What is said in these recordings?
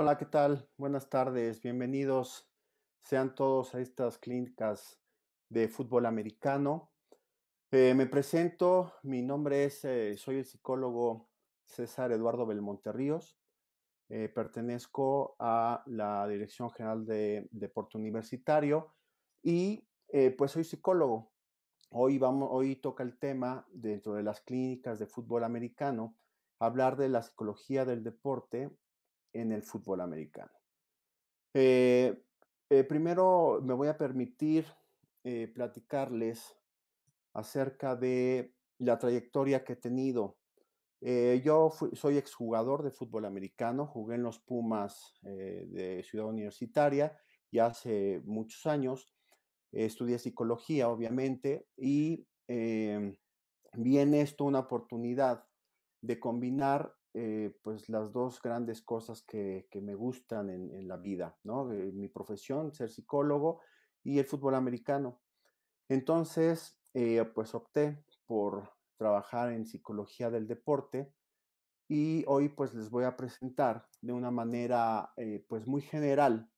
Hola, ¿qué tal? Buenas tardes, bienvenidos sean todos a estas clínicas de fútbol americano. Eh, me presento, mi nombre es, eh, soy el psicólogo César Eduardo Belmonte Ríos, eh, pertenezco a la Dirección General de Deporte Universitario y pues soy psicólogo. Hoy, vamos, hoy toca el tema dentro de las clínicas de fútbol americano, hablar de la psicología del deporte en el fútbol americano. Eh, eh, primero me voy a permitir eh, platicarles acerca de la trayectoria que he tenido. yo soy exjugador de fútbol americano, jugué en los Pumas de Ciudad Universitaria ya hace muchos años. estudié psicología, obviamente, y em, viene esto una oportunidad de combinar eh, pues las dos grandes cosas que, me gustan en, la vida, ¿no? mi profesión, ser psicólogo y el fútbol americano. Entonces, eh, pues opté por trabajar en psicología del deporte y hoy pues les voy a presentar de una manera eh, pues muy general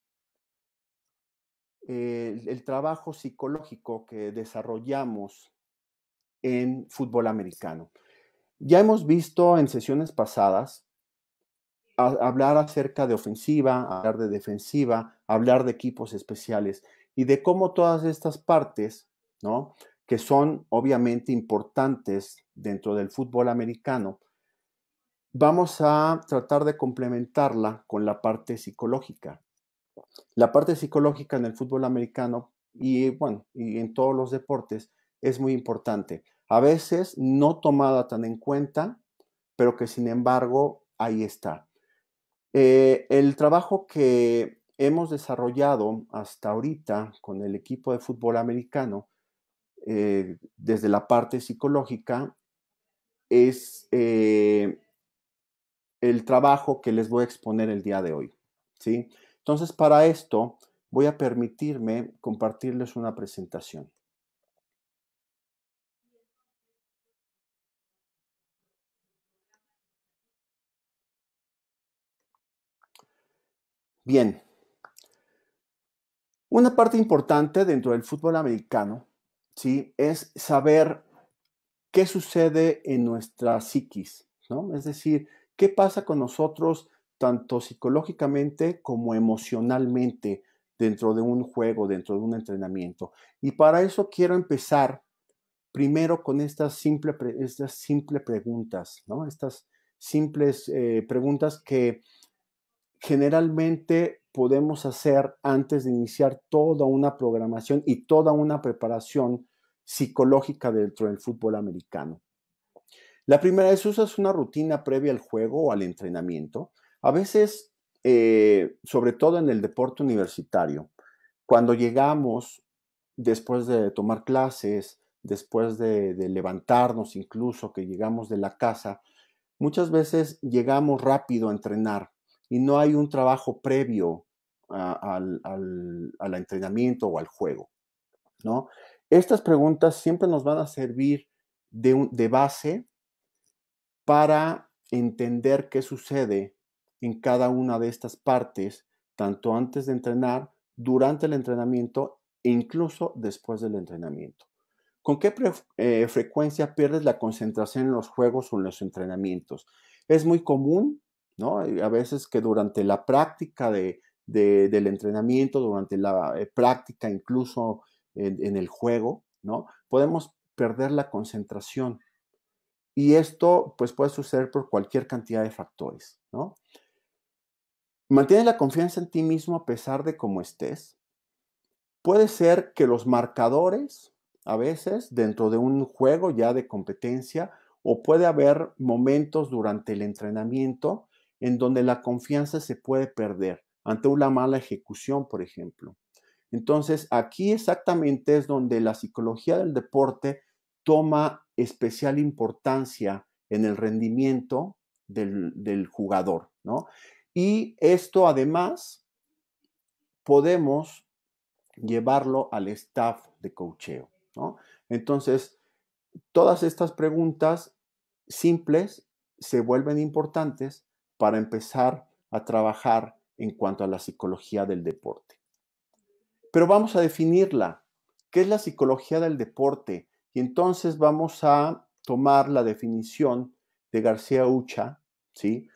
el trabajo psicológico que desarrollamos en fútbol americano. Ya hemos visto en sesiones pasadas hablar acerca de ofensiva, hablar de defensiva, hablar de equipos especiales y de cómo todas estas partes, que son obviamente importantes dentro del fútbol americano, vamos a tratar de complementarla con la parte psicológica. La parte psicológica en el fútbol americano y bueno, y en todos los deportes es muy importante a veces no tomada tan en cuenta, pero que sin embargo ahí está. Eh, el trabajo que hemos desarrollado hasta ahorita con el equipo de fútbol americano, eh, desde la parte psicológica, es eh, el trabajo que les voy a exponer el día de hoy. ¿sí? Entonces, para esto, voy a permitirme compartirles una presentación. Bien, una parte importante dentro del fútbol americano ¿sí? es saber qué sucede en nuestra psiquis, ¿no? Es decir, qué pasa con nosotros tanto psicológicamente como emocionalmente dentro de un juego, dentro de un entrenamiento. Y para eso quiero empezar primero con estas, estas simples preguntas, ¿no? Estas simples eh, preguntas que generalmente podemos hacer antes de iniciar toda una programación y toda una preparación psicológica dentro del fútbol americano. La primera es una rutina previa al juego o al entrenamiento. A veces, eh, sobre todo en el deporte universitario, cuando llegamos después de tomar clases, después de levantarnos incluso, que llegamos de la casa, muchas veces llegamos rápido a entrenar y no hay un trabajo previo al, entrenamiento o al juego, ¿no? Estas preguntas siempre nos van a servir de, de base para entender qué sucede en cada una de estas partes, tanto antes de entrenar, durante el entrenamiento e incluso después del entrenamiento. ¿Con qué eh, frecuencia pierdes la concentración en los juegos o en los entrenamientos? Es muy común a veces que durante la práctica de, del entrenamiento, durante la eh, práctica incluso en, el juego, ¿no? Podemos perder la concentración. Y esto pues puede suceder por cualquier cantidad de factores, ¿no? Mantiene la confianza en ti mismo a pesar de cómo estés. Puede ser que los marcadores, a veces, dentro de un juego ya de competencia, o puede haber momentos durante el entrenamiento en donde la confianza se puede perder ante una mala ejecución, por ejemplo. Entonces, aquí exactamente es donde la psicología del deporte toma especial importancia en el rendimiento del, jugador, ¿no? Y esto además podemos llevarlo al staff de cocheo, ¿no? Entonces, todas estas preguntas simples se vuelven importantes para empezar a trabajar en cuanto a la psicología del deporte. Pero vamos a definirla. ¿Qué es la psicología del deporte? Y entonces vamos a tomar la definición de García Ucha, ¿sí?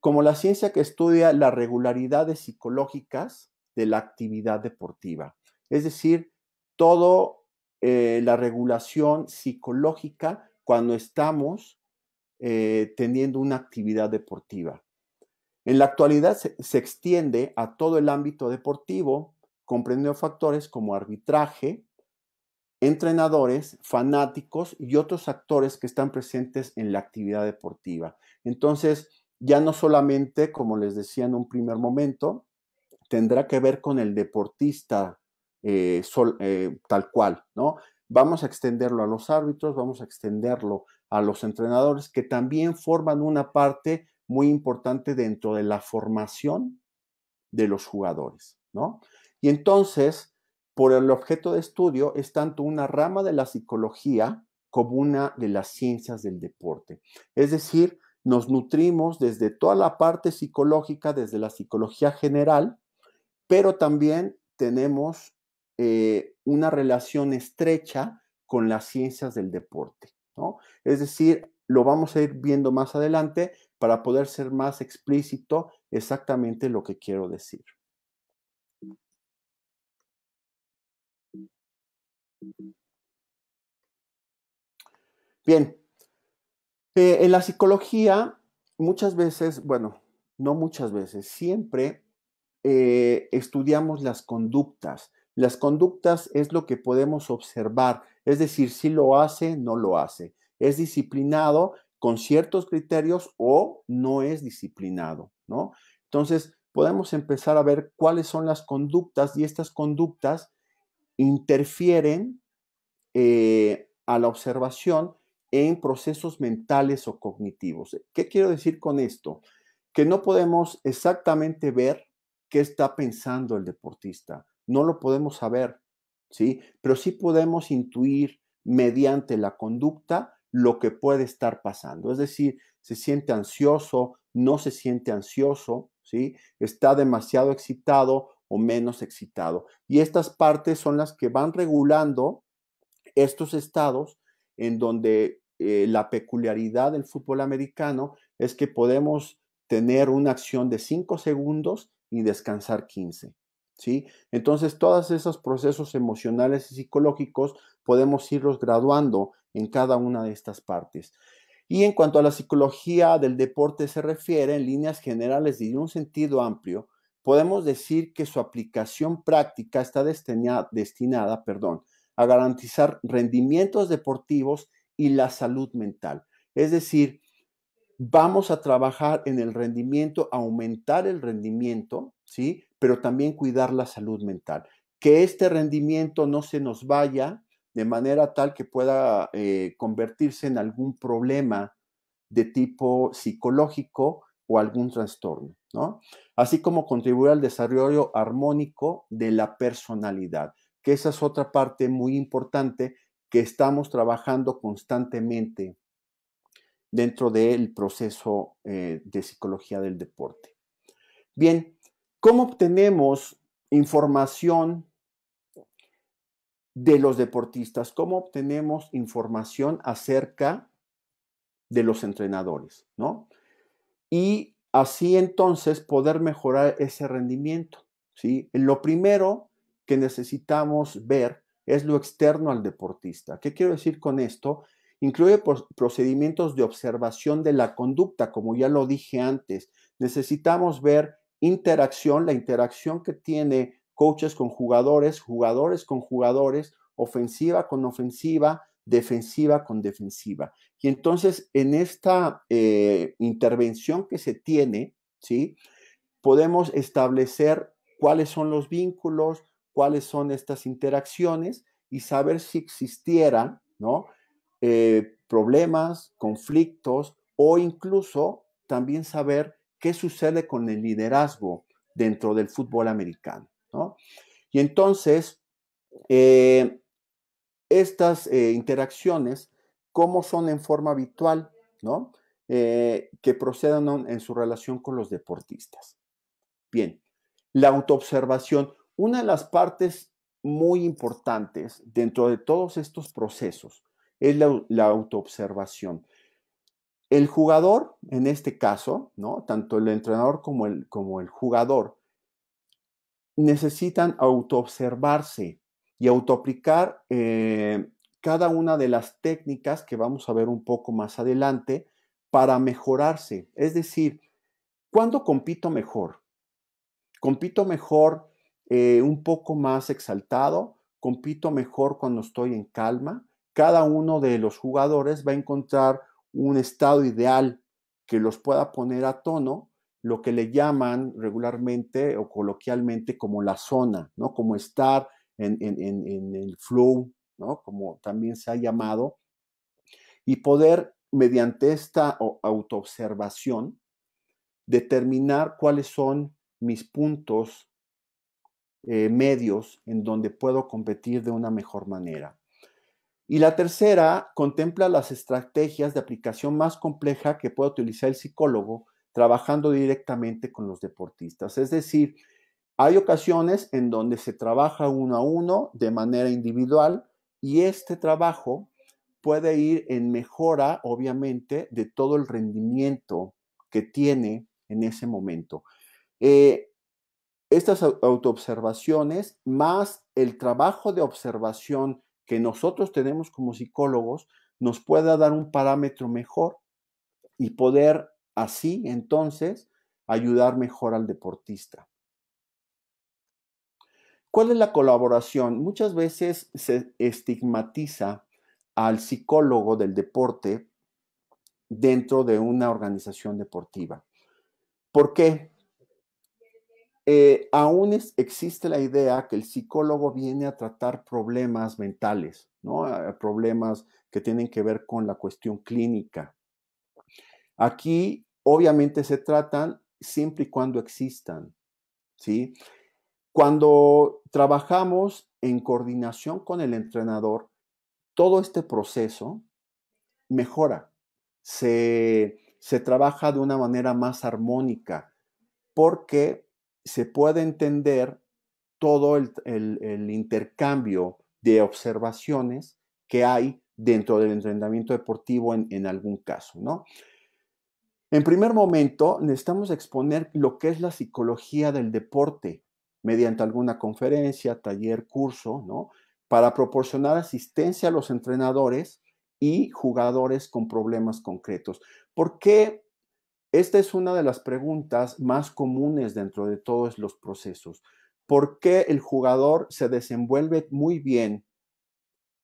Como la ciencia que estudia las regularidades psicológicas de la actividad deportiva. Es decir, toda eh, la regulación psicológica cuando estamos eh, teniendo una actividad deportiva. En la actualidad se, extiende a todo el ámbito deportivo, comprendiendo factores como arbitraje, entrenadores, fanáticos y otros actores que están presentes en la actividad deportiva. Entonces, ya no solamente, como les decía en un primer momento, tendrá que ver con el deportista eh, eh, tal cual, ¿no? Vamos a extenderlo a los árbitros, vamos a extenderlo a los entrenadores, que también forman una parte muy importante dentro de la formación de los jugadores, ¿no? Y entonces, por el objeto de estudio, es tanto una rama de la psicología como una de las ciencias del deporte. Es decir, nos nutrimos desde toda la parte psicológica, desde la psicología general, pero también tenemos eh, una relación estrecha con las ciencias del deporte, ¿no? Es decir, lo vamos a ir viendo más adelante para poder ser más explícito exactamente lo que quiero decir. Bien, eh, en la psicología muchas veces, bueno, no muchas veces, siempre eh, estudiamos las conductas, las conductas es lo que podemos observar, es decir, si lo hace, no lo hace. Es disciplinado con ciertos criterios o no es disciplinado, ¿no? Entonces, podemos empezar a ver cuáles son las conductas y estas conductas interfieren eh, a la observación en procesos mentales o cognitivos. ¿Qué quiero decir con esto? Que no podemos exactamente ver qué está pensando el deportista. No lo podemos saber, ¿sí? Pero sí podemos intuir mediante la conducta lo que puede estar pasando. Es decir, se siente ansioso, no se siente ansioso, ¿sí? Está demasiado excitado o menos excitado. Y estas partes son las que van regulando estos estados en donde eh, la peculiaridad del fútbol americano es que podemos tener una acción de 5 segundos y descansar 15. ¿sí? Entonces, todos esos procesos emocionales y psicológicos podemos irlos graduando en cada una de estas partes. Y en cuanto a la psicología del deporte se refiere, en líneas generales y en un sentido amplio, podemos decir que su aplicación práctica está destinada, destinada perdón, a garantizar rendimientos deportivos y la salud mental. Es decir, vamos a trabajar en el rendimiento, aumentar el rendimiento, ¿sí? Pero también cuidar la salud mental. Que este rendimiento no se nos vaya de manera tal que pueda eh, convertirse en algún problema de tipo psicológico o algún trastorno, ¿no? Así como contribuir al desarrollo armónico de la personalidad, que esa es otra parte muy importante que estamos trabajando constantemente dentro del proceso eh, de psicología del deporte. Bien, ¿Cómo obtenemos información de los deportistas? ¿Cómo obtenemos información acerca de los entrenadores? ¿no? Y así entonces poder mejorar ese rendimiento. ¿sí? Lo primero que necesitamos ver es lo externo al deportista. ¿Qué quiero decir con esto? Incluye procedimientos de observación de la conducta, como ya lo dije antes. Necesitamos ver interacción, la interacción que tiene coaches con jugadores, jugadores con jugadores, ofensiva con ofensiva, defensiva con defensiva. Y entonces en esta eh, intervención que se tiene, ¿sí? Podemos establecer cuáles son los vínculos, cuáles son estas interacciones y saber si existieran, ¿no? Eh, problemas, conflictos o incluso también saber qué sucede con el liderazgo dentro del fútbol americano. Y entonces, eh, estas eh, interacciones, ¿cómo son en forma habitual? ¿no? Eh, que procedan en su relación con los deportistas. Bien, la autoobservación, una de las partes muy importantes dentro de todos estos procesos es la autoobservación. El jugador, en este caso, ¿no? tanto el entrenador como el, como el jugador, necesitan autoobservarse y autoaplicar eh, cada una de las técnicas que vamos a ver un poco más adelante para mejorarse. Es decir, ¿cuándo compito mejor? Compito mejor eh, un poco más exaltado, compito mejor cuando estoy en calma. Cada uno de los jugadores va a encontrar un estado ideal que los pueda poner a tono, lo que le llaman regularmente o coloquialmente como la zona, ¿no? Como estar en, en, el flow, ¿no? Como también se ha llamado, y poder, mediante esta autoobservación, determinar cuáles son mis puntos eh, medios en donde puedo competir de una mejor manera. Y la tercera contempla las estrategias de aplicación más compleja que puede utilizar el psicólogo trabajando directamente con los deportistas. Es decir, hay ocasiones en donde se trabaja uno a uno de manera individual y este trabajo puede ir en mejora, obviamente, de todo el rendimiento que tiene en ese momento. Eh, estas autoobservaciones, más el trabajo de observación que nosotros tenemos como psicólogos nos pueda dar un parámetro mejor y poder así entonces ayudar mejor al deportista. ¿Cuál es la colaboración? Muchas veces se estigmatiza al psicólogo del deporte dentro de una organización deportiva. ¿Por qué? Eh, aún existe la idea que el psicólogo viene a tratar problemas mentales, ¿no? problemas que tienen que ver con la cuestión clínica. Aquí, obviamente, se tratan siempre y cuando existan. ¿sí? Cuando trabajamos en coordinación con el entrenador, todo este proceso mejora, se, se trabaja de una manera más armónica. porque se puede entender todo el, intercambio de observaciones que hay dentro del entrenamiento deportivo en, algún caso, ¿no? En primer momento, necesitamos exponer lo que es la psicología del deporte mediante alguna conferencia, taller, curso, ¿no? Para proporcionar asistencia a los entrenadores y jugadores con problemas concretos. ¿Por qué esta es una de las preguntas más comunes dentro de todos los procesos. ¿Por qué el jugador se desenvuelve muy bien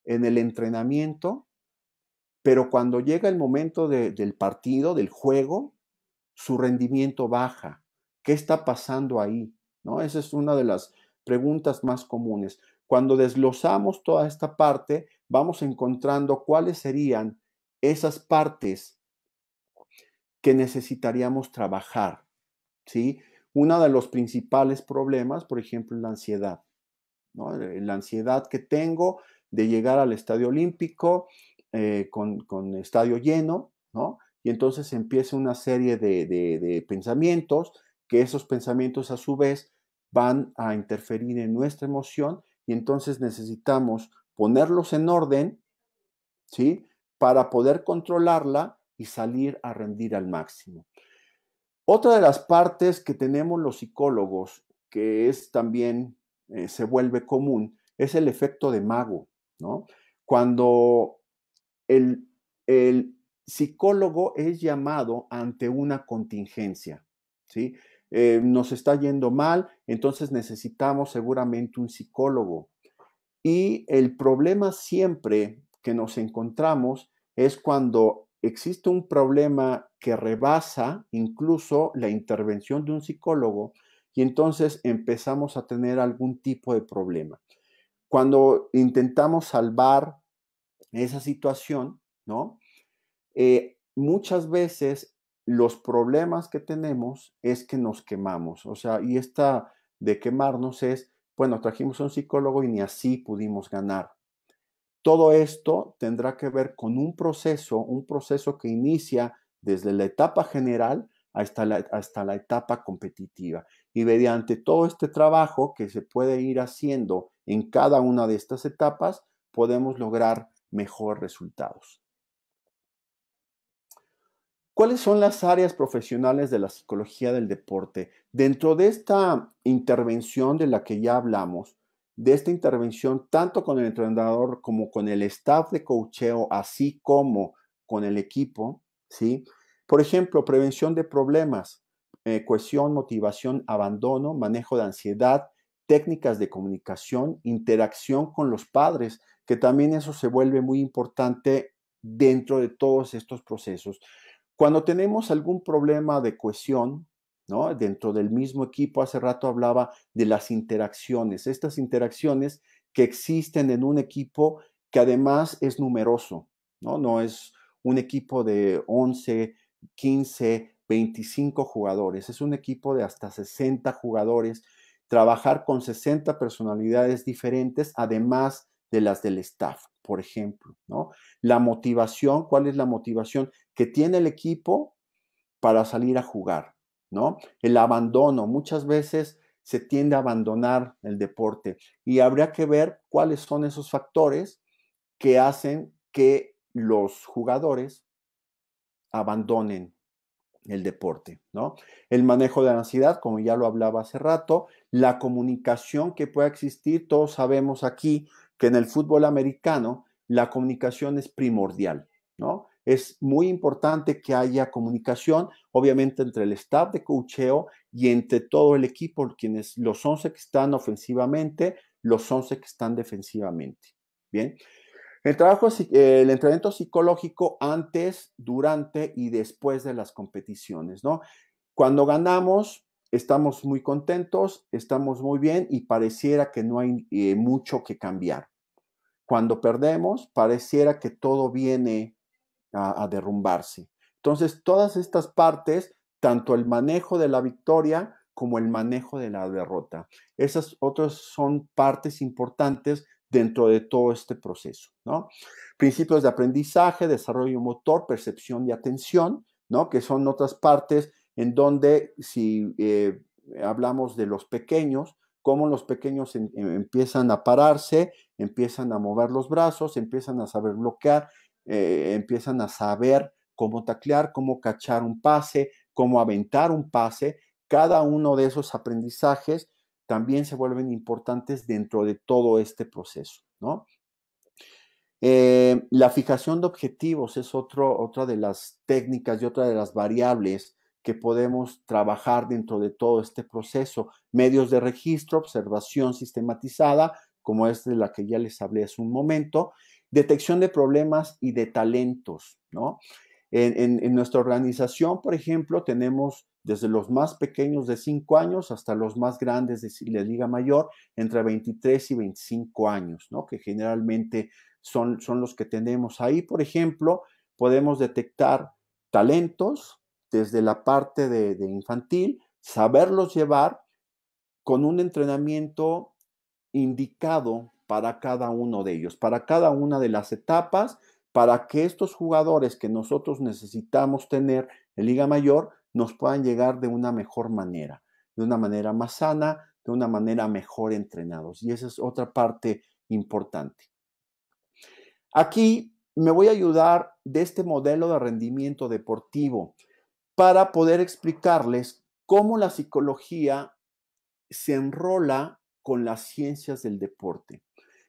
en el entrenamiento, pero cuando llega el momento del partido, del juego, su rendimiento baja? ¿Qué está pasando ahí? ¿No? Esa es una de las preguntas más comunes. Cuando desglosamos toda esta parte, vamos encontrando cuáles serían esas partes que necesitaríamos trabajar, ¿sí? Uno de los principales problemas, por ejemplo, es la ansiedad, eh, La ansiedad que tengo de llegar al estadio olímpico eh, con, con, estadio lleno, ¿no? Y entonces empieza una serie de, de pensamientos, que esos pensamientos a su vez van a interferir en nuestra emoción y entonces necesitamos ponerlos en orden, ¿sí? Para poder controlarla y salir a rendir al máximo. Otra de las partes que tenemos los psicólogos, que es también, eh, se vuelve común, es el efecto de mago, ¿no? Cuando el, psicólogo es llamado ante una contingencia, ¿sí? Eh, nos está yendo mal, entonces necesitamos seguramente un psicólogo. Y el problema siempre que nos encontramos es cuando existe un problema que rebasa incluso la intervención de un psicólogo y entonces empezamos a tener algún tipo de problema. Cuando intentamos salvar esa situación, ¿no? Eh, muchas veces los problemas que tenemos es que nos quemamos, o sea, y esta de quemarnos es, bueno, trajimos a un psicólogo y ni así pudimos ganar, todo esto tendrá que ver con un proceso, un proceso que inicia desde la etapa general hasta la, etapa competitiva. Y mediante todo este trabajo que se puede ir haciendo en cada una de estas etapas, podemos lograr mejores resultados. ¿Cuáles son las áreas profesionales de la psicología del deporte? Dentro de esta intervención de la que ya hablamos, de esta intervención tanto con el entrenador como con el staff de cocheo, así como con el equipo, ¿sí? Por ejemplo, prevención de problemas, eh, cohesión, motivación, abandono, manejo de ansiedad, técnicas de comunicación, interacción con los padres, que también eso se vuelve muy importante dentro de todos estos procesos. Cuando tenemos algún problema de cohesión, Dentro del mismo equipo, hace rato hablaba de las interacciones, estas interacciones que existen en un equipo que además es numeroso, ¿no? No es un equipo de 11, 15, 25 jugadores, es un equipo de hasta 60 jugadores, trabajar con 60 personalidades diferentes, además de las del staff, por ejemplo, ¿no? La motivación, ¿cuál es la motivación que tiene el equipo para salir a jugar? El abandono. Muchas veces se tiende a abandonar el deporte y habría que ver cuáles son esos factores que hacen que los jugadores abandonen el deporte, El manejo de la ansiedad, como ya lo hablaba hace rato, la comunicación que pueda existir, todos sabemos aquí que en el fútbol americano la comunicación es primordial, ¿no? es muy importante que haya comunicación, obviamente, entre el staff de cocheo y entre todo el equipo, quienes los 11 que están ofensivamente, los 11 que están defensivamente. Bien. El, trabajo, el entrenamiento psicológico antes, durante y después de las competiciones, ¿no? Cuando ganamos, estamos muy contentos, estamos muy bien y pareciera que no hay eh, mucho que cambiar. Cuando perdemos, pareciera que todo viene a, derrumbarse. Entonces, todas estas partes, tanto el manejo de la victoria como el manejo de la derrota, esas otras son partes importantes dentro de todo este proceso, ¿no? Principios de aprendizaje, desarrollo motor, percepción y atención, ¿no? Que son otras partes en donde si eh, hablamos de los pequeños, cómo los pequeños em, empiezan a pararse, empiezan a mover los brazos, empiezan a saber bloquear, eh, empiezan a saber cómo taclear, cómo cachar un pase, cómo aventar un pase. Cada uno de esos aprendizajes también se vuelven importantes dentro de todo este proceso, ¿no? Eh, la fijación de objetivos es otro, otra de las técnicas y otra de las variables que podemos trabajar dentro de todo este proceso. Medios de registro, observación sistematizada, como es de la que ya les hablé hace un momento, Detección de problemas y de talentos, ¿no? En, nuestra organización, por ejemplo, tenemos desde los más pequeños de 5 años hasta los más grandes de la Liga Mayor, entre 23 y 25 años, ¿no? Que generalmente son, son los que tenemos ahí. Por ejemplo, podemos detectar talentos desde la parte de infantil, saberlos llevar con un entrenamiento indicado para cada uno de ellos, para cada una de las etapas, para que estos jugadores que nosotros necesitamos tener en Liga Mayor nos puedan llegar de una mejor manera, de una manera más sana, de una manera mejor entrenados. Y esa es otra parte importante. Aquí me voy a ayudar de este modelo de rendimiento deportivo para poder explicarles cómo la psicología se enrola con las ciencias del deporte.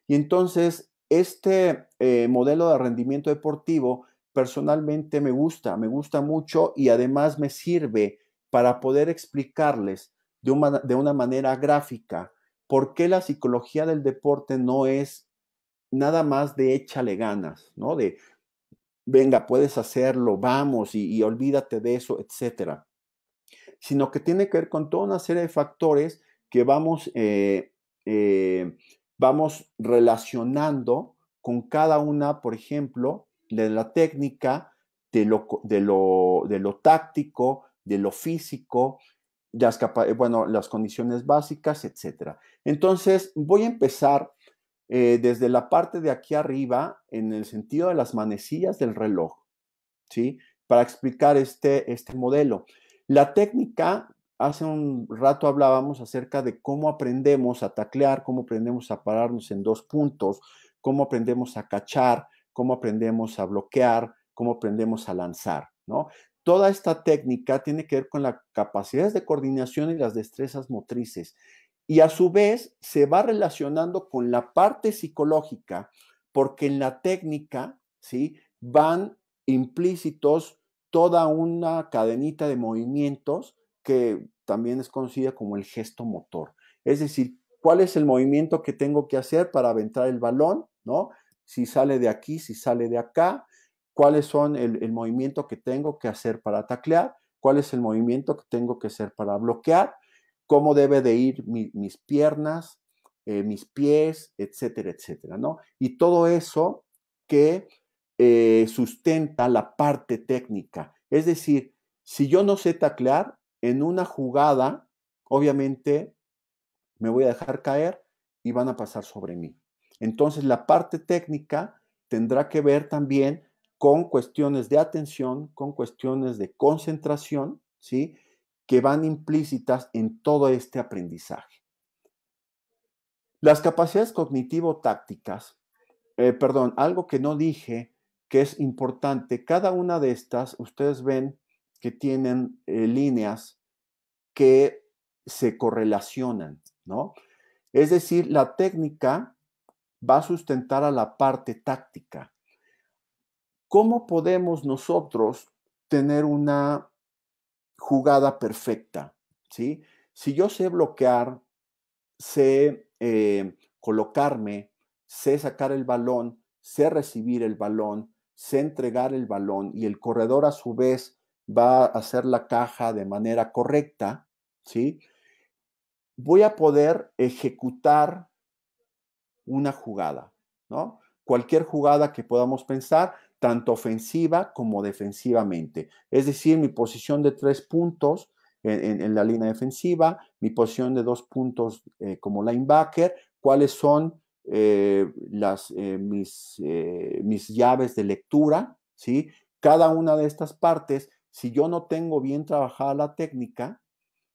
Y entonces, este eh, modelo de rendimiento deportivo personalmente me gusta, me gusta mucho y además me sirve para poder explicarles de una, de una manera gráfica por qué la psicología del deporte no es nada más de échale ganas, ¿no? De venga, puedes hacerlo, vamos y, olvídate de eso, etcétera. Sino que tiene que ver con toda una serie de factores que vamos eh, eh, vamos relacionando con cada una, por ejemplo, de la técnica, de lo, de lo, táctico, de lo físico, las, eh, bueno, las condiciones básicas, etc. Entonces, voy a empezar eh, desde la parte de aquí arriba, en el sentido de las manecillas del reloj, ¿sí? Para explicar este, este modelo. La técnica hace un rato hablábamos acerca de cómo aprendemos a taclear, cómo aprendemos a pararnos en dos puntos, cómo aprendemos a cachar, cómo aprendemos a bloquear, cómo aprendemos a lanzar, ¿no? Toda esta técnica tiene que ver con las capacidades de coordinación y las destrezas motrices. Y a su vez se va relacionando con la parte psicológica, porque en la técnica, ¿sí? Van implícitos toda una cadenita de movimientos que también es conocida como el gesto motor. Es decir, cuál es el movimiento que tengo que hacer para aventar el balón, ¿no? Si sale de aquí, si sale de acá, cuáles son el, movimiento que tengo que hacer para taclear, cuál es el movimiento que tengo que hacer para bloquear, cómo debe de ir mis piernas, eh, mis pies, etcétera, etcétera, ¿no? Y todo eso que eh, sustenta la parte técnica. Es decir, si yo no sé taclear, en una jugada, obviamente me voy a dejar caer y van a pasar sobre mí. Entonces la parte técnica tendrá que ver también con cuestiones de atención, con cuestiones de concentración, ¿sí? Que van implícitas en todo este aprendizaje. Las capacidades cognitivo-tácticas, eh, perdón, algo que no dije que es importante, cada una de estas, ustedes ven que tienen eh, líneas que se correlacionan, ¿no? Es decir, la técnica va a sustentar a la parte táctica. ¿Cómo podemos nosotros tener una jugada perfecta? Si yo sé bloquear, sé eh, colocarme, sé sacar el balón, sé recibir el balón, sé entregar el balón y el corredor a su vez va a hacer la caja de manera correcta, ¿sí? Voy a poder ejecutar una jugada, ¿no? Cualquier jugada que podamos pensar, tanto ofensiva como defensivamente. Es decir, mi posición de tres puntos en, la línea defensiva, mi posición de dos puntos eh, como linebacker, cuáles son eh, las, eh, mis, mis llaves de lectura, ¿sí? Cada una de estas partes si yo no tengo bien trabajada la técnica,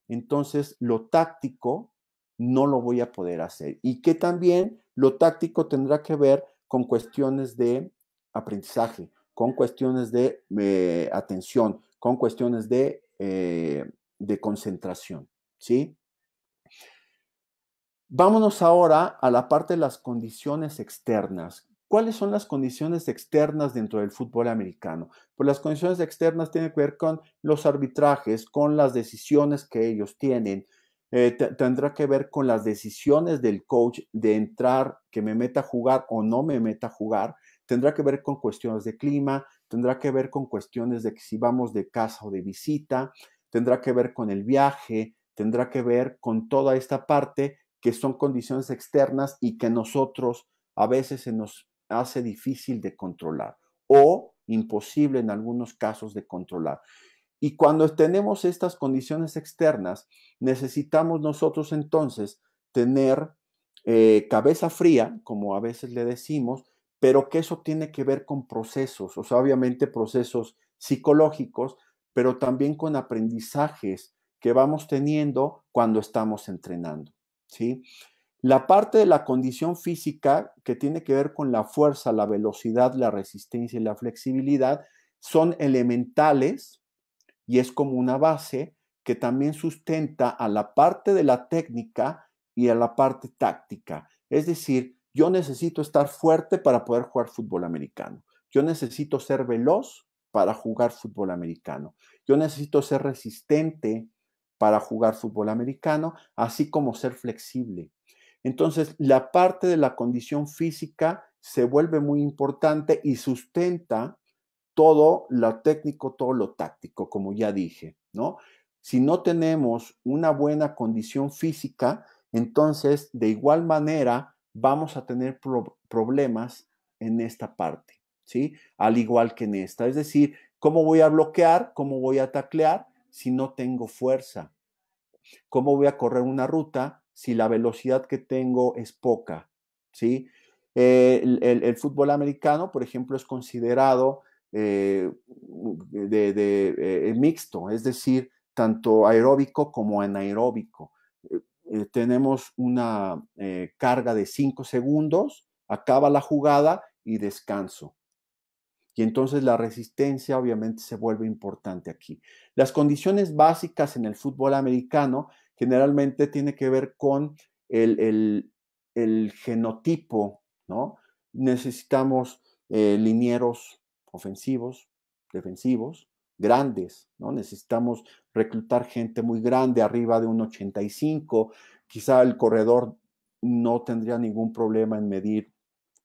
entonces lo táctico no lo voy a poder hacer. Y que también lo táctico tendrá que ver con cuestiones de aprendizaje, con cuestiones de eh, atención, con cuestiones de, eh, de concentración, ¿sí? Vámonos ahora a la parte de las condiciones externas. ¿Cuáles son las condiciones externas dentro del fútbol americano? Pues las condiciones externas tienen que ver con los arbitrajes, con las decisiones que ellos tienen. Eh, tendrá que ver con las decisiones del coach de entrar, que me meta a jugar o no me meta a jugar. Tendrá que ver con cuestiones de clima, tendrá que ver con cuestiones de si vamos de casa o de visita, tendrá que ver con el viaje, tendrá que ver con toda esta parte que son condiciones externas y que nosotros a veces se nos hace difícil de controlar o imposible en algunos casos de controlar. Y cuando tenemos estas condiciones externas, necesitamos nosotros entonces tener eh, cabeza fría, como a veces le decimos, pero que eso tiene que ver con procesos, o sea, obviamente procesos psicológicos, pero también con aprendizajes que vamos teniendo cuando estamos entrenando, ¿sí? La parte de la condición física que tiene que ver con la fuerza, la velocidad, la resistencia y la flexibilidad son elementales y es como una base que también sustenta a la parte de la técnica y a la parte táctica. Es decir, yo necesito estar fuerte para poder jugar fútbol americano. Yo necesito ser veloz para jugar fútbol americano. Yo necesito ser resistente para jugar fútbol americano, así como ser flexible. Entonces, la parte de la condición física se vuelve muy importante y sustenta todo lo técnico, todo lo táctico, como ya dije, ¿no? Si no tenemos una buena condición física, entonces de igual manera vamos a tener problemas en esta parte, ¿sí? Al igual que en esta. Es decir, ¿cómo voy a bloquear? ¿Cómo voy a taclear si no tengo fuerza? ¿Cómo voy a correr una ruta si la velocidad que tengo es poca, ¿sí? Eh, el, fútbol americano, por ejemplo, es considerado eh, de, eh, mixto, es decir, tanto aeróbico como anaeróbico. tenemos una carga de 5 segundos, acaba la jugada y descanso. Y entonces la resistencia obviamente se vuelve importante aquí. Las condiciones básicas en el fútbol americano generalmente tiene que ver con el, genotipo, ¿no? Necesitamos eh, linieros ofensivos, defensivos, grandes, ¿no? Necesitamos reclutar gente muy grande, arriba de un 85, quizá el corredor no tendría ningún problema en medir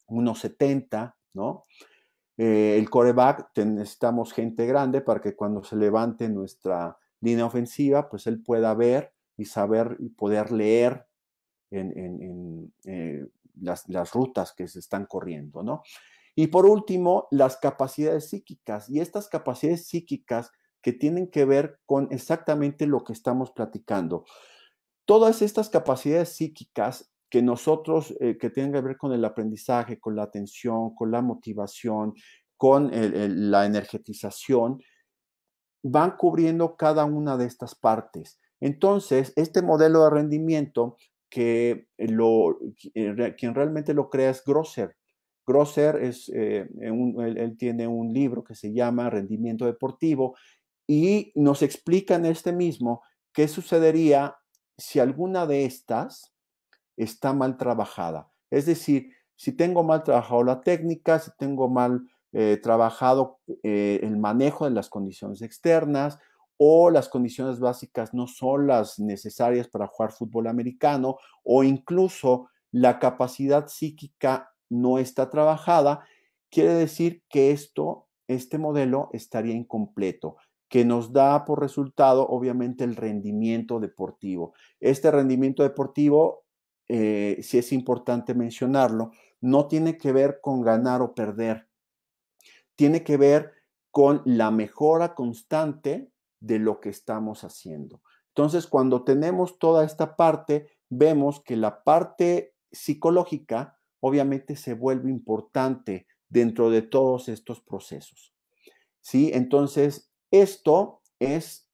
unos 70, ¿no? Eh, el coreback, necesitamos gente grande para que cuando se levante nuestra línea ofensiva, pues él pueda ver y saber y poder leer en, eh, las, rutas que se están corriendo, ¿no? Y por último, las capacidades psíquicas. Y estas capacidades psíquicas que tienen que ver con exactamente lo que estamos platicando. Todas estas capacidades psíquicas que nosotros, eh, que tienen que ver con el aprendizaje, con la atención, con la motivación, con la energetización, van cubriendo cada una de estas partes. Entonces, este modelo de rendimiento que eh, quien realmente lo crea es Grosser. Grosser es, eh, eh, él, tiene un libro que se llama Rendimiento Deportivo y nos explica en este mismo qué sucedería si alguna de estas está mal trabajada. Es decir, si tengo mal trabajado la técnica, si tengo mal trabajado el manejo de las condiciones externas, o las condiciones básicas no son las necesarias para jugar fútbol americano o incluso la capacidad psíquica no está trabajada, quiere decir que esto, este modelo estaría incompleto, que nos da por resultado obviamente el rendimiento deportivo. Este rendimiento deportivo, eh, si es importante mencionarlo, no tiene que ver con ganar o perder, tiene que ver con la mejora constante de lo que estamos haciendo. Entonces, cuando tenemos toda esta parte, vemos que la parte psicológica obviamente se vuelve importante dentro de todos estos procesos. ¿Sí? Entonces, esto es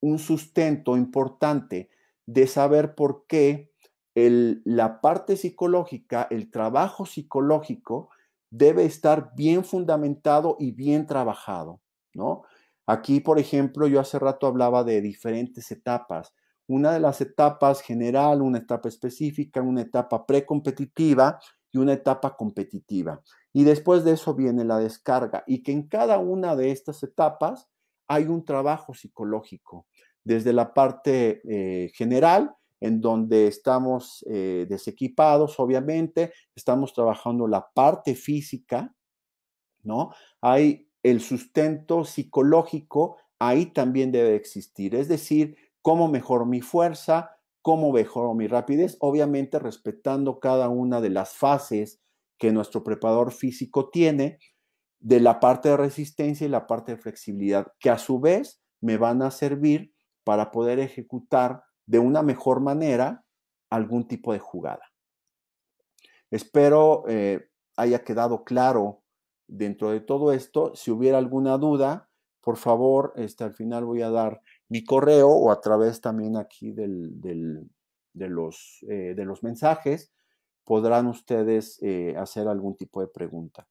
un sustento importante de saber por qué la parte psicológica, el trabajo psicológico, debe estar bien fundamentado y bien trabajado, ¿no? Aquí, por ejemplo, yo hace rato hablaba de diferentes etapas. Una de las etapas general, una etapa específica, una etapa precompetitiva y una etapa competitiva. Y después de eso viene la descarga y que en cada una de estas etapas hay un trabajo psicológico, desde la parte eh, general, en donde estamos eh, desequipados, obviamente, estamos trabajando la parte física, ¿no? Hay el sustento psicológico ahí también debe existir, es decir, cómo mejor mi fuerza, cómo mejor mi rapidez, obviamente respetando cada una de las fases que nuestro preparador físico tiene de la parte de resistencia y la parte de flexibilidad, que a su vez me van a servir para poder ejecutar de una mejor manera algún tipo de jugada. Espero eh, haya quedado claro dentro de todo esto, si hubiera alguna duda, por favor, este, al final voy a dar mi correo o a través también aquí del, de, los, eh, de, los, mensajes, podrán ustedes eh, hacer algún tipo de pregunta.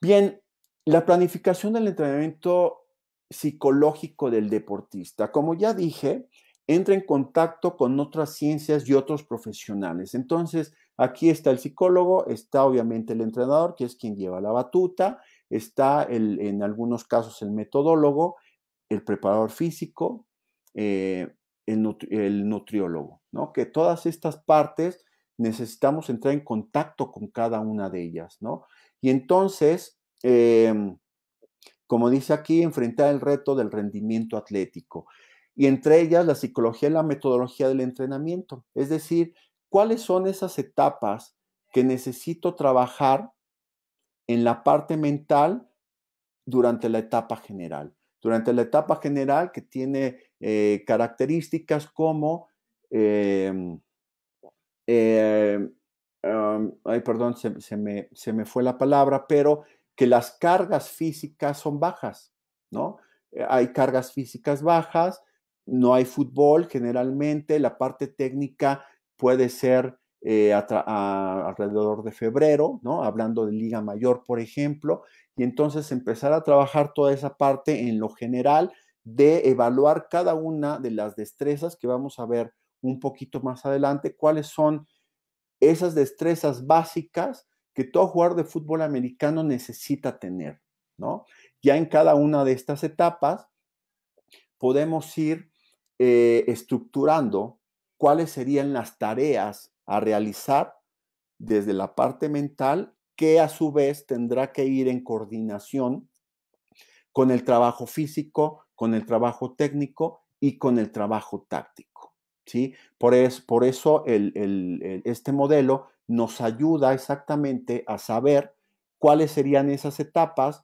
Bien, la planificación del entrenamiento psicológico del deportista, como ya dije, entra en contacto con otras ciencias y otros profesionales. Entonces, Aquí está el psicólogo, está obviamente el entrenador, que es quien lleva la batuta, está en algunos casos el metodólogo, el preparador físico, eh, el, nutriólogo, ¿no? Que todas estas partes necesitamos entrar en contacto con cada una de ellas, ¿no? Y entonces, em, como dice aquí, enfrentar el reto del rendimiento atlético. Y entre ellas la psicología y la metodología del entrenamiento. Es decir, cuáles son esas etapas que necesito trabajar en la parte mental durante la etapa general. Durante la etapa general que tiene eh, características como, em, em, ay, perdón, se, me, se me fue la palabra, pero que las cargas físicas son bajas, ¿no? Eh, hay cargas físicas bajas, no hay fútbol generalmente, la parte técnica puede ser eh, alrededor de febrero, ¿no? Hablando de Liga Mayor, por ejemplo, y entonces empezar a trabajar toda esa parte en lo general de evaluar cada una de las destrezas que vamos a ver un poquito más adelante, cuáles son esas destrezas básicas que todo jugador de fútbol americano necesita tener, ¿no? Ya en cada una de estas etapas podemos ir eh, estructurando cuáles serían las tareas a realizar desde la parte mental que a su vez tendrá que ir en coordinación con el trabajo físico, con el trabajo técnico y con el trabajo táctico. ¿sí? Por, es, por eso este modelo nos ayuda exactamente a saber cuáles serían esas etapas,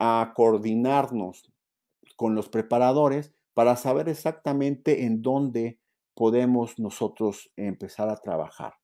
a coordinarnos con los preparadores para saber exactamente en dónde podemos nosotros empezar a trabajar,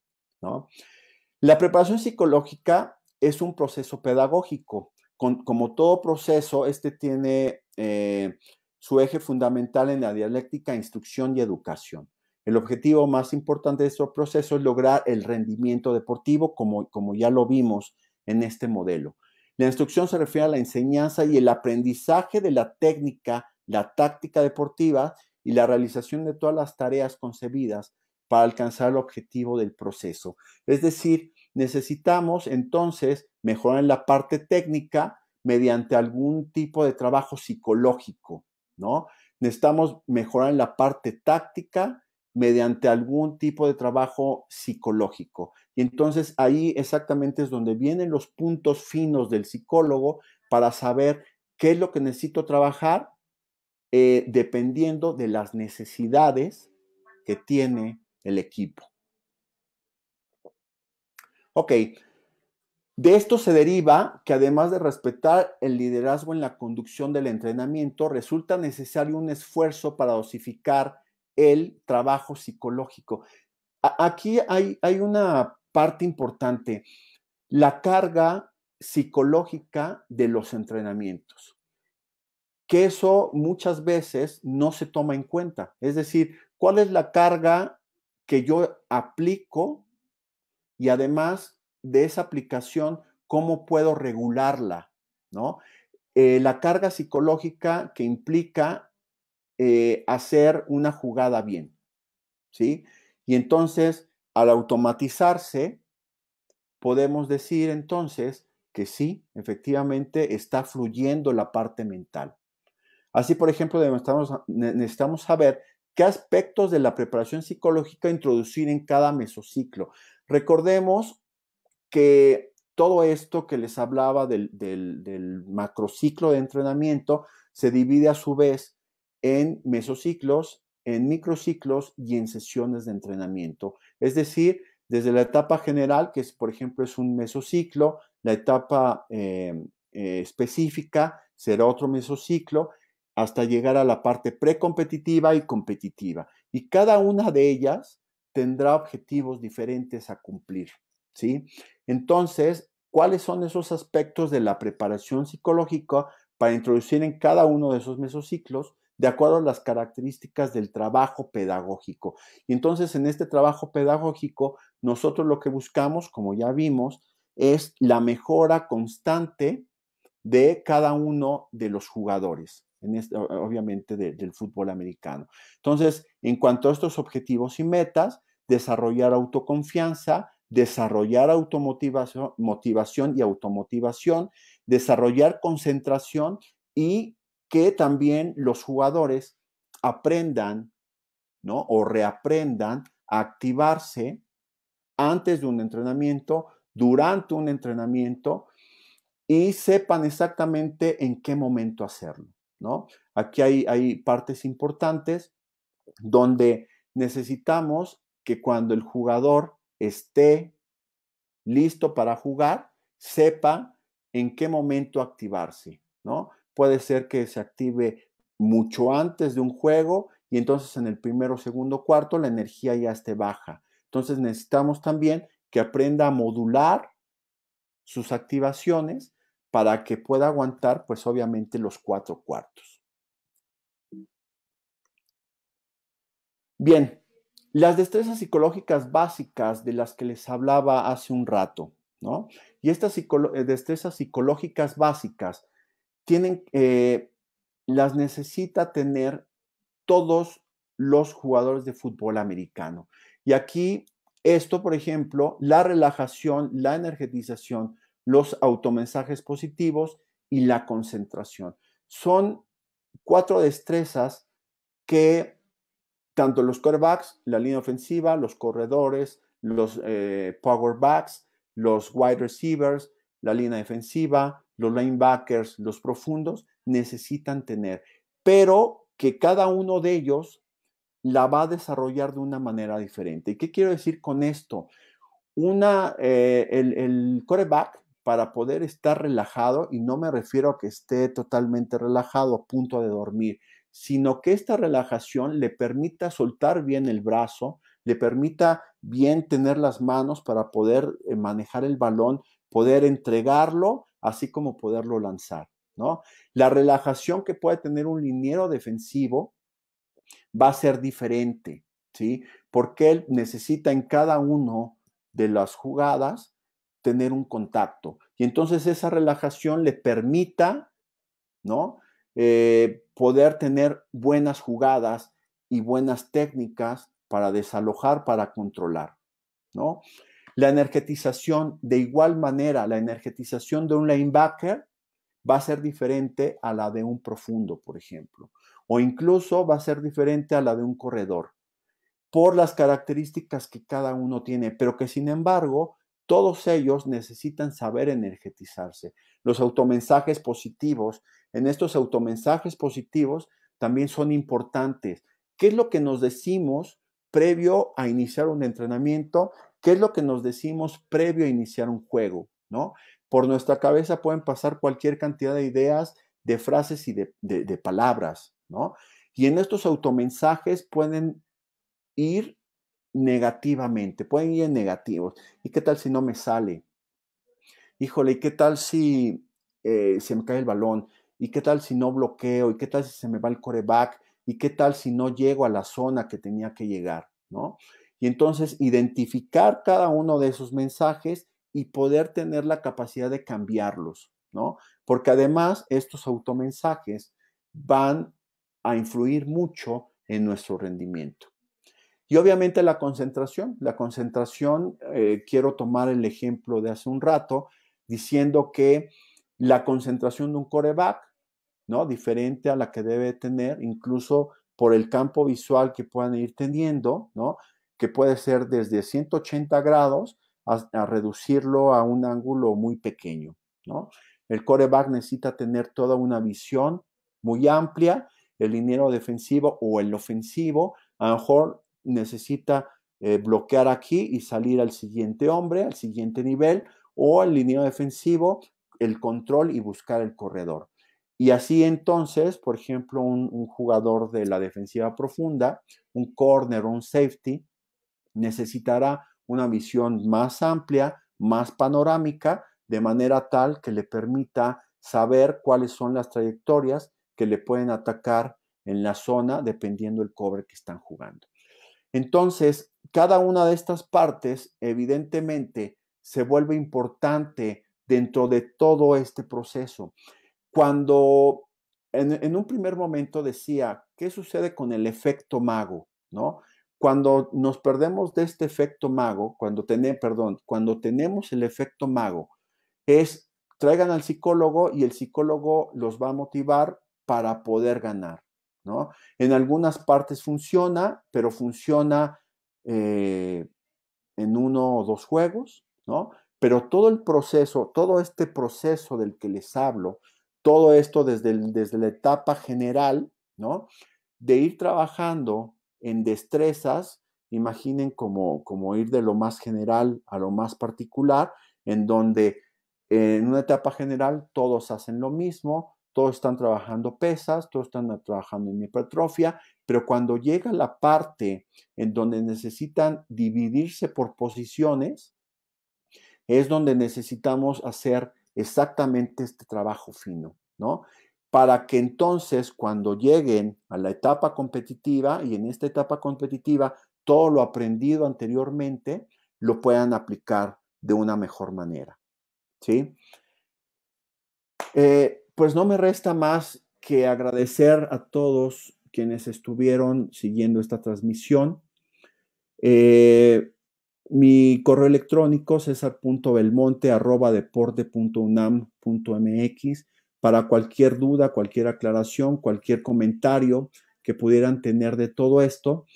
La preparación psicológica es un proceso pedagógico. como todo proceso, este tiene eh, su eje fundamental en la dialéctica, instrucción y educación. El objetivo más importante de este proceso es lograr el rendimiento deportivo, como ya lo vimos en este modelo. La instrucción se refiere a la enseñanza y el aprendizaje de la técnica, la táctica deportiva y la realización de todas las tareas concebidas para alcanzar el objetivo del proceso. Es decir, necesitamos entonces mejorar en la parte técnica mediante algún tipo de trabajo psicológico, ¿no? Necesitamos mejorar en la parte táctica mediante algún tipo de trabajo psicológico. Y entonces ahí exactamente es donde vienen los puntos finos del psicólogo para saber qué es lo que necesito trabajar eh, dependiendo de las necesidades que tiene el equipo. Ok, de esto se deriva que además de respetar el liderazgo en la conducción del entrenamiento, resulta necesario un esfuerzo para dosificar el trabajo psicológico. aquí hay una parte importante, la carga psicológica de los entrenamientos que eso muchas veces no se toma en cuenta. Es decir, ¿cuál es la carga que yo aplico? Y además de esa aplicación, ¿cómo puedo regularla? ¿No? Eh, la carga psicológica que implica eh, hacer una jugada bien. ¿Sí? Y entonces, al automatizarse, podemos decir entonces que sí, efectivamente está fluyendo la parte mental. Así, por ejemplo, necesitamos, saber qué aspectos de la preparación psicológica introducir en cada mesociclo. Recordemos que todo esto que les hablaba del, macrociclo de entrenamiento se divide a su vez en mesociclos, en microciclos y en sesiones de entrenamiento. Es decir, desde la etapa general, que es, por ejemplo es un mesociclo, la etapa eh, eh, específica será otro mesociclo hasta llegar a la parte precompetitiva y competitiva. Y cada una de ellas tendrá objetivos diferentes a cumplir, Entonces, ¿cuáles son esos aspectos de la preparación psicológica para introducir en cada uno de esos mesociclos de acuerdo a las características del trabajo pedagógico? Y entonces, en este trabajo pedagógico, nosotros lo que buscamos, como ya vimos, es la mejora constante de cada uno de los jugadores. Este, obviamente del fútbol americano. Entonces, en cuanto a estos objetivos y metas, desarrollar autoconfianza, desarrollar automotivación motivación y automotivación, desarrollar concentración y que también los jugadores aprendan ¿no? o reaprendan a activarse antes de un entrenamiento, durante un entrenamiento y sepan exactamente en qué momento hacerlo. Aquí hay, partes importantes donde necesitamos que cuando el jugador esté listo para jugar, sepa en qué momento activarse, ¿no? Puede ser que se active mucho antes de un juego y entonces en el primero, segundo, cuarto la energía ya esté baja. Entonces necesitamos también que aprenda a modular sus activaciones para que pueda aguantar, pues obviamente, los cuatro cuartos. Mm. Bien, las destrezas psicológicas básicas de las que les hablaba hace un rato, ¿no? Y estas eh, destrezas psicológicas básicas tienen, eh, las necesita tener todos los jugadores de fútbol americano. Y aquí, esto, por ejemplo, la relajación, la energetización, los automensajes positivos y la concentración. Son cuatro destrezas que tanto los quarterbacks, la línea ofensiva, los corredores, los eh, powerbacks, los wide receivers, la línea defensiva, los linebackers, los profundos, necesitan tener, pero que cada uno de ellos la va a desarrollar de una manera diferente. ¿Y qué quiero decir con esto? Una, eh, el, el quarterback para poder estar relajado, y no me refiero a que esté totalmente relajado a punto de dormir, sino que esta relajación le permita soltar bien el brazo, le permita bien tener las manos para poder eh, manejar el balón, poder entregarlo, así como poderlo lanzar, ¿no? La relajación que puede tener un liniero defensivo va a ser diferente, ¿sí? Porque él necesita en cada uno de las jugadas tener un contacto. Y entonces esa relajación le permita, ¿no? Eh, poder tener buenas jugadas y buenas técnicas para desalojar, para controlar, ¿no? La energetización, de igual manera, la energetización de un linebacker va a ser diferente a la de un profundo, por ejemplo, o incluso va a ser diferente a la de un corredor, por las características que cada uno tiene, pero que sin embargo todos ellos necesitan saber energetizarse. Los automensajes positivos, en estos automensajes positivos también son importantes. ¿Qué es lo que nos decimos previo a iniciar un entrenamiento? ¿Qué es lo que nos decimos previo a iniciar un juego? ¿No? Por nuestra cabeza pueden pasar cualquier cantidad de ideas, de frases y de, palabras, Y en estos automensajes pueden ir negativamente, pueden ir en negativos. ¿Y qué tal si no me sale? Híjole, ¿y qué tal si eh, se me cae el balón? ¿Y qué tal si no bloqueo? ¿Y qué tal si se me va el coreback? ¿Y qué tal si no llego a la zona que tenía que llegar? ¿No? Y entonces identificar cada uno de esos mensajes y poder tener la capacidad de cambiarlos, ¿no? Porque además estos automensajes van a influir mucho en nuestro rendimiento. Y obviamente la concentración. La concentración, eh, quiero tomar el ejemplo de hace un rato, diciendo que la concentración de un coreback, ¿no? Diferente a la que debe tener, incluso por el campo visual que puedan ir teniendo, ¿no? Que puede ser desde 180 grados a, reducirlo a un ángulo muy pequeño, ¿no? El coreback necesita tener toda una visión muy amplia, el dinero defensivo o el ofensivo, a lo mejor necesita eh, bloquear aquí y salir al siguiente hombre, al siguiente nivel, o al línea defensivo, el control y buscar el corredor. Y así entonces, por ejemplo, un, jugador de la defensiva profunda, un corner, un safety, necesitará una visión más amplia, más panorámica, de manera tal que le permita saber cuáles son las trayectorias que le pueden atacar en la zona dependiendo del cobre que están jugando. Entonces, cada una de estas partes evidentemente se vuelve importante dentro de todo este proceso. Cuando en, un primer momento decía, ¿qué sucede con el efecto mago? ¿No? Cuando nos perdemos de este efecto mago, cuando, perdón, cuando tenemos el efecto mago, es traigan al psicólogo y el psicólogo los va a motivar para poder ganar. En algunas partes funciona, pero funciona eh, en uno o dos juegos, Pero todo el proceso, todo este proceso del que les hablo, todo esto desde, la etapa general, De ir trabajando en destrezas, imaginen como ir de lo más general a lo más particular, en donde en una etapa general todos hacen lo mismo, todos están trabajando pesas, todos están trabajando en hipertrofia, pero cuando llega la parte en donde necesitan dividirse por posiciones, es donde necesitamos hacer exactamente este trabajo fino, ¿no? Para que entonces cuando lleguen a la etapa competitiva y en esta etapa competitiva todo lo aprendido anteriormente lo puedan aplicar de una mejor manera, ¿sí? Eh, pues no me resta más que agradecer a todos quienes estuvieron siguiendo esta transmisión. Eh, mi correo electrónico cesar.belmonte.deporte.unam.mx para cualquier duda, cualquier aclaración, cualquier comentario que pudieran tener de todo esto.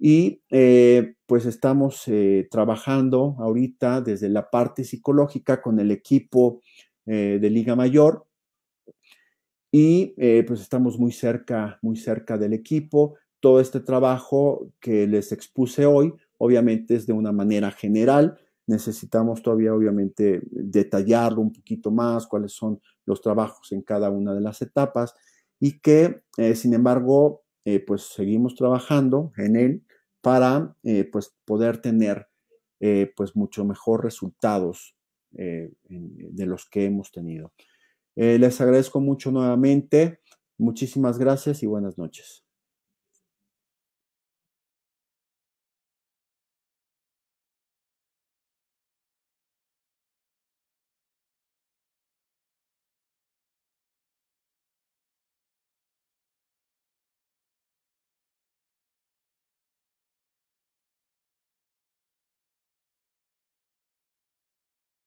Y eh, pues estamos eh, trabajando ahorita desde la parte psicológica con el equipo de Liga Mayor y eh, pues estamos muy cerca, muy cerca del equipo. Todo este trabajo que les expuse hoy, obviamente es de una manera general. Necesitamos todavía, obviamente, detallarlo un poquito más, cuáles son los trabajos en cada una de las etapas y que, eh, sin embargo, eh, pues seguimos trabajando en él para pues poder tener pues mucho mejor resultados de los que hemos tenido. Eh, les agradezco mucho nuevamente. Muchísimas gracias y buenas noches.